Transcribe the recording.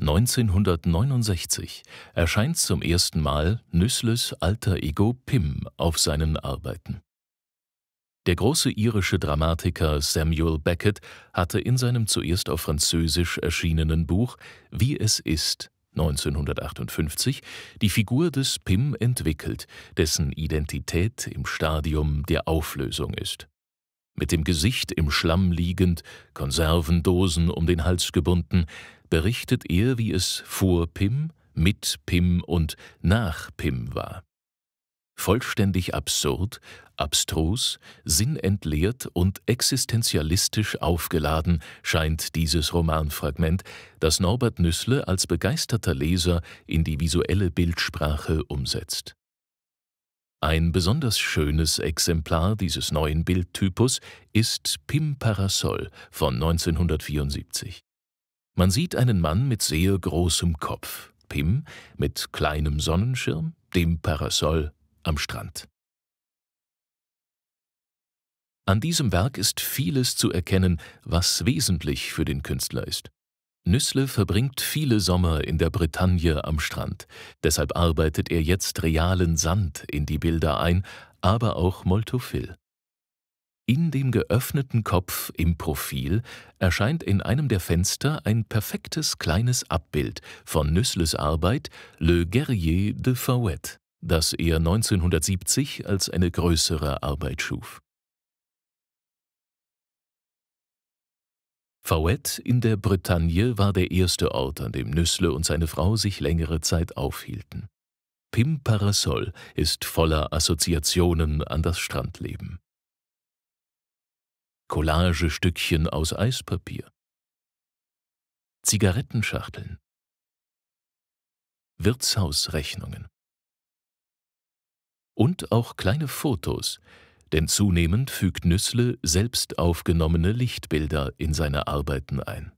1969 erscheint zum ersten Mal Nüssles alter Ego Pim auf seinen Arbeiten. Der große irische Dramatiker Samuel Beckett hatte in seinem zuerst auf Französisch erschienenen Buch Wie es ist 1958 die Figur des Pim entwickelt, dessen Identität im Stadium der Auflösung ist mit dem Gesicht im Schlamm liegend, Konservendosen um den Hals gebunden, berichtet er, wie es vor Pim, mit Pim und nach Pim war. Vollständig absurd, abstrus, sinnentleert und existenzialistisch aufgeladen scheint dieses Romanfragment, das Norbert Nüssle als begeisterter Leser in die visuelle Bildsprache umsetzt. Ein besonders schönes Exemplar dieses neuen Bildtypus ist Pim Parasol von 1974. Man sieht einen Mann mit sehr großem Kopf, Pim mit kleinem Sonnenschirm, dem Parasol am Strand. An diesem Werk ist vieles zu erkennen, was wesentlich für den Künstler ist. Nüssle verbringt viele Sommer in der Bretagne am Strand. Deshalb arbeitet er jetzt realen Sand in die Bilder ein, aber auch Moltophil. In dem geöffneten Kopf im Profil erscheint in einem der Fenster ein perfektes kleines Abbild von Nüssles Arbeit Le Guerrier de Fouette, das er 1970 als eine größere Arbeit schuf. Fouet in der Bretagne war der erste Ort, an dem Nüssle und seine Frau sich längere Zeit aufhielten. Pim Parasol ist voller Assoziationen an das Strandleben. Collagestückchen aus Eispapier. Zigarettenschachteln. Wirtshausrechnungen. Und auch kleine Fotos, denn zunehmend fügt Nüssle selbst aufgenommene Lichtbilder in seine Arbeiten ein.